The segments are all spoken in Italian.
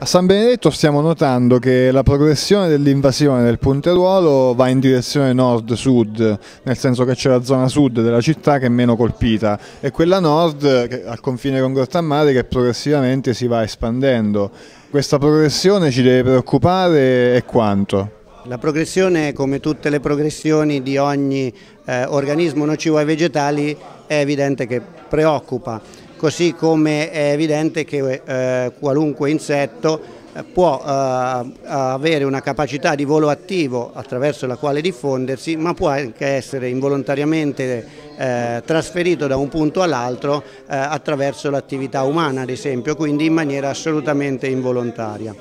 A San Benedetto stiamo notando che la progressione dell'invasione del punteruolo va in direzione nord-sud, nel senso che c'è la zona sud della città che è meno colpita e quella nord, al confine con Grottammare, che progressivamente si va espandendo. Questa progressione ci deve preoccupare e quanto? La progressione, come tutte le progressioni di ogni eh, organismo nocivo ai vegetali, è evidente che preoccupa così come è evidente che eh, qualunque insetto eh, può eh, avere una capacità di volo attivo attraverso la quale diffondersi, ma può anche essere involontariamente eh, trasferito da un punto all'altro eh, attraverso l'attività umana, ad esempio, quindi in maniera assolutamente involontaria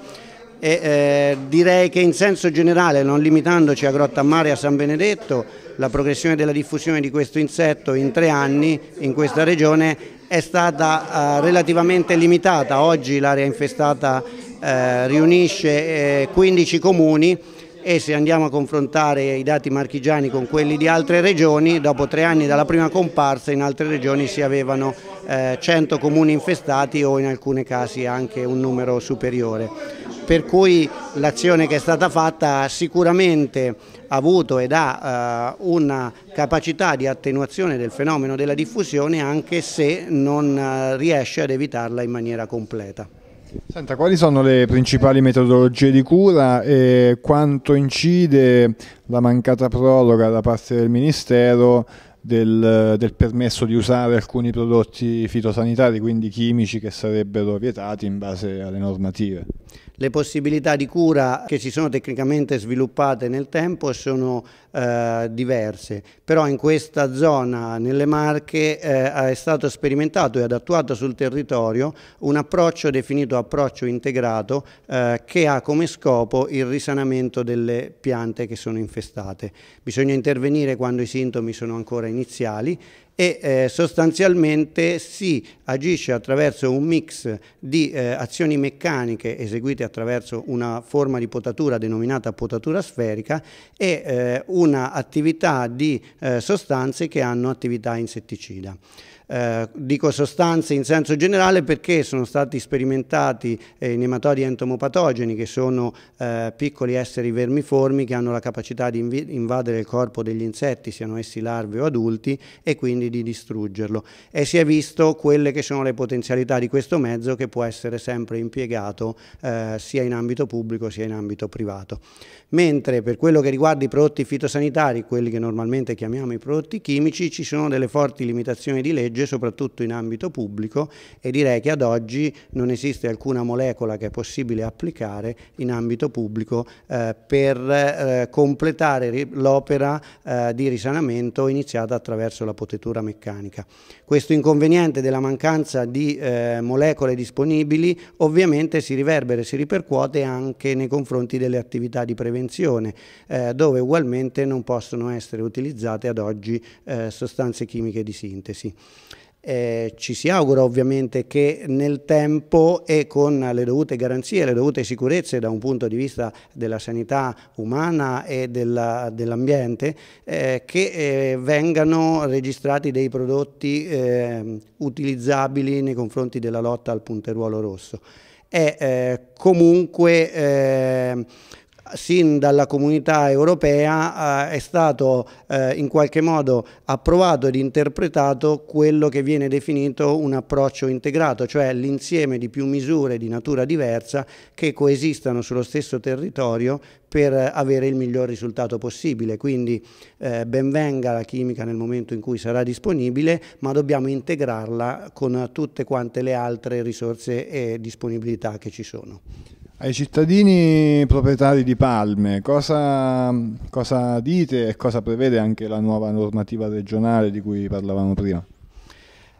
e eh, direi che in senso generale, non limitandoci a Grottammare e a San Benedetto, la progressione della diffusione di questo insetto in tre anni in questa regione è stata eh, relativamente limitata. Oggi l'area infestata eh, riunisce 15 eh, comuni e se andiamo a confrontare i dati marchigiani con quelli di altre regioni, dopo tre anni dalla prima comparsa in altre regioni si avevano 100 eh, comuni infestati o in alcuni casi anche un numero superiore per cui l'azione che è stata fatta sicuramente ha avuto ed ha eh, una capacità di attenuazione del fenomeno della diffusione anche se non eh, riesce ad evitarla in maniera completa. Senta, quali sono le principali metodologie di cura e quanto incide la mancata proroga da parte del Ministero del, del, permesso di usare alcuni prodotti fitosanitari, quindi chimici, che sarebbero vietati in base alle normative? Le possibilità di cura che si sono tecnicamente sviluppate nel tempo sono eh, diverse, però in questa zona, nelle Marche, eh, è stato sperimentato ed attuato sul territorio un approccio definito approccio integrato eh, che ha come scopo il risanamento delle piante che sono infestate. Bisogna intervenire quando i sintomi sono ancora iniziali e eh, sostanzialmente si agisce attraverso un mix di eh, azioni meccaniche eseguite attraverso una forma di potatura denominata potatura sferica e eh, un'attività di eh, sostanze che hanno attività insetticida. Eh, dico sostanze in senso generale perché sono stati sperimentati eh, in entomopatogeni che sono eh, piccoli esseri vermiformi che hanno la capacità di invadere il corpo degli insetti, siano essi larve o adulti, e quindi di distruggerlo. E si è visto quelle che sono le potenzialità di questo mezzo che può essere sempre impiegato eh, sia in ambito pubblico sia in ambito privato. Mentre per quello che riguarda i prodotti fitosanitari, quelli che normalmente chiamiamo i prodotti chimici, ci sono delle forti limitazioni di legge legge, soprattutto in ambito pubblico, e direi che ad oggi non esiste alcuna molecola che è possibile applicare in ambito pubblico eh, per eh, completare l'opera eh, di risanamento iniziata attraverso la potetura meccanica. Questo inconveniente della mancanza di eh, molecole disponibili ovviamente si riverbera e si ripercuote anche nei confronti delle attività di prevenzione, eh, dove ugualmente non possono essere utilizzate ad oggi eh, sostanze chimiche di sintesi. Eh, ci si augura ovviamente che nel tempo e con le dovute garanzie, le dovute sicurezze da un punto di vista della sanità umana e dell'ambiente, eh, che eh, vengano registrati dei prodotti ehm, utilizzabili nei confronti della lotta al punteruolo rosso. È eh, comunque ehm, sin dalla comunità europea eh, è stato eh, in qualche modo approvato ed interpretato quello che viene definito un approccio integrato, cioè l'insieme di più misure di natura diversa che coesistano sullo stesso territorio per avere il miglior risultato possibile. Quindi eh, benvenga la chimica nel momento in cui sarà disponibile, ma dobbiamo integrarla con tutte quante le altre risorse e disponibilità che ci sono. Ai cittadini proprietari di palme, cosa, cosa dite e cosa prevede anche la nuova normativa regionale di cui parlavamo prima?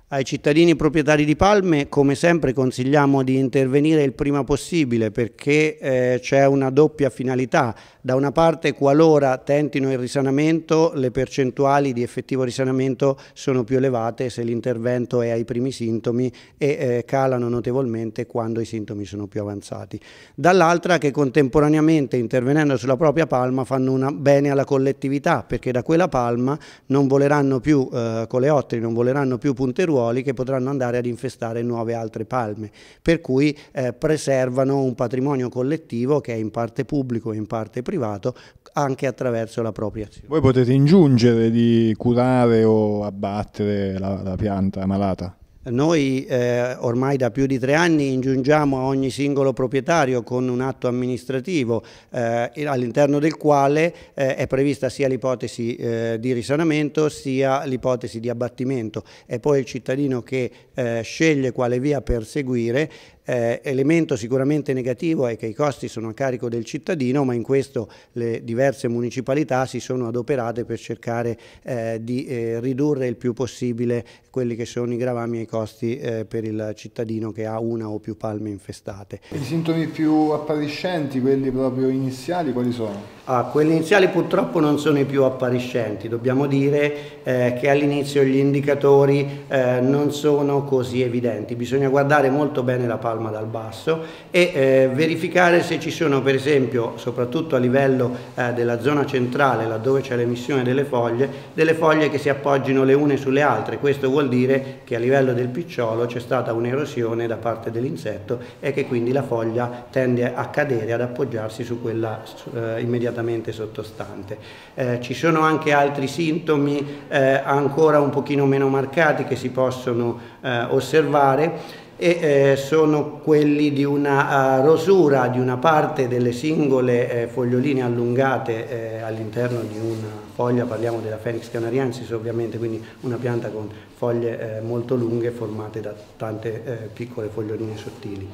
Ai cittadini proprietari di palme, come sempre, consigliamo di intervenire il prima possibile perché eh, c'è una doppia finalità. Da una parte, qualora tentino il risanamento, le percentuali di effettivo risanamento sono più elevate se l'intervento è ai primi sintomi e eh, calano notevolmente quando i sintomi sono più avanzati. Dall'altra che contemporaneamente intervenendo sulla propria palma fanno una bene alla collettività perché da quella palma non voleranno più eh, coleotteri, non voleranno più punteruoli lenzuoli che potranno andare ad infestare nuove altre palme, per cui eh, preservano un patrimonio collettivo che è in parte pubblico e in parte privato anche attraverso la propria azione. Voi potete ingiungere di curare o abbattere la, la pianta malata? Noi eh, ormai da più di tre anni ingiungiamo a ogni singolo proprietario con un atto amministrativo eh, all'interno del quale eh, è prevista sia l'ipotesi eh, di risanamento sia l'ipotesi di abbattimento. È poi il cittadino che eh, sceglie quale via perseguire eh, elemento sicuramente negativo è che i costi sono a carico del cittadino, ma in questo le diverse municipalità si sono adoperate per cercare eh, di eh, ridurre il più possibile quelli che sono i gravami e i costi eh, per il cittadino che ha una o più palme infestate. I sintomi più appariscenti, quelli proprio iniziali, quali sono? Ah, quelli iniziali purtroppo non sono i più appariscenti, dobbiamo dire eh, che all'inizio gli indicatori eh, non sono così evidenti, bisogna guardare molto bene la palma dal basso e eh, verificare se ci sono per esempio, soprattutto a livello eh, della zona centrale laddove c'è l'emissione delle foglie, delle foglie che si appoggino le une sulle altre, questo vuol dire che a livello del picciolo c'è stata un'erosione da parte dell'insetto e che quindi la foglia tende a cadere, ad appoggiarsi su quella eh, immediatamente immediatamente sottostante. Eh, ci sono anche altri sintomi eh, ancora un pochino meno marcati che si possono eh, osservare e eh, sono quelli di una eh, rosura di una parte delle singole eh, foglioline allungate all'interno di una foglia, parliamo della Fenix canariensis ovviamente, quindi una pianta con foglie molto lunghe formate da tante piccole foglioline sottili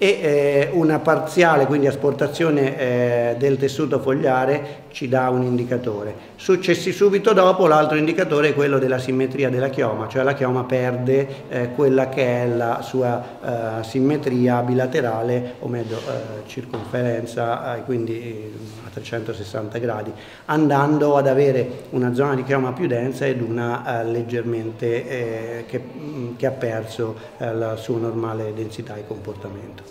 e eh, una parziale quindi asportazione eh, del tessuto fogliare ci dà un indicatore. Successi subito dopo l'altro indicatore è quello della simmetria della chioma, cioè la chioma perde eh, quella che è la sua simmetria bilaterale o meglio circonferenza quindi a 360 gradi andando ad avere una zona di chioma più densa ed una leggermente che, che ha perso la sua normale densità e comportamento.